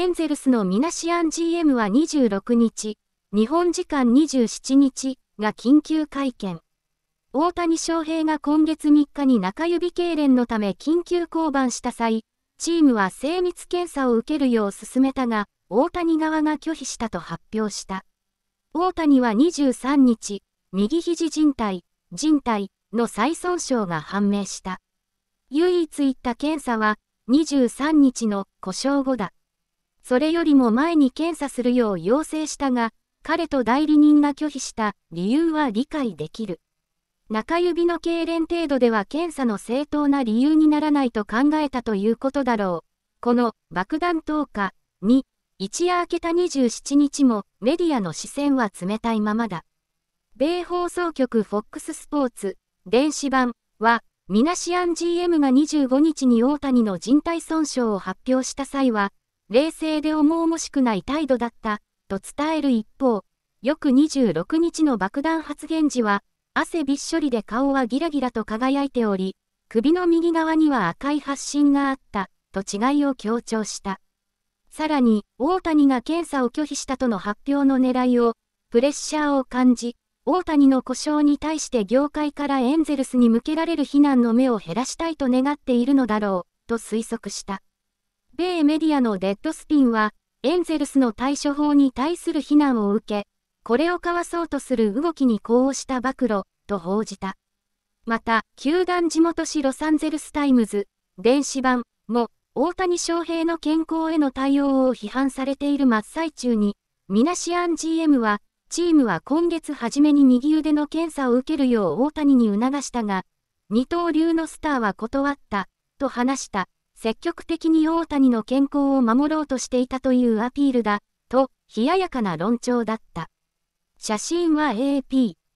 エンゼルスのミナシアン GM は26日、日本時間27日が緊急会見。大谷翔平が今月3日に中指痙攣のため緊急降板した際、チームは精密検査を受けるよう勧めたが、大谷側が拒否したと発表した。大谷は23日、右肘靭帯、靭帯の再損傷が判明した。唯一行った検査は23日の故障後だ。それよりも前に検査するよう要請したが、彼と代理人が拒否した理由は理解できる。中指の痙攣程度では検査の正当な理由にならないと考えたということだろう。この爆弾投下に一夜明けた27日もメディアの視線は冷たいままだ。米放送局 FOX スポーツ電子版はミナシアン GM が25日に大谷の人体損傷を発表した際は冷静で重々しくない態度だった、と伝える一方、翌26日の爆弾発言時は、汗びっしょりで顔はギラギラと輝いており、首の右側には赤い発疹があった、と違いを強調した。さらに、大谷が検査を拒否したとの発表の狙いを、プレッシャーを感じ、大谷の故障に対して業界からエンゼルスに向けられる非難の目を減らしたいと願っているのだろう、と推測した。米メディアのデッドスピンは、エンゼルスの対処法に対する非難を受け、これをかわそうとする動きに呼応した暴露、と報じた。また、球団地元紙ロサンゼルスタイムズ、電子版も、大谷翔平の健康への対応を批判されている真っ最中に、ミナシアン GM は、チームは今月初めに右腕の検査を受けるよう大谷に促したが、二刀流のスターは断った、と話した。積極的に大谷の健康を守ろうとしていたというアピールだ、と、冷ややかな論調だった。写真は AP。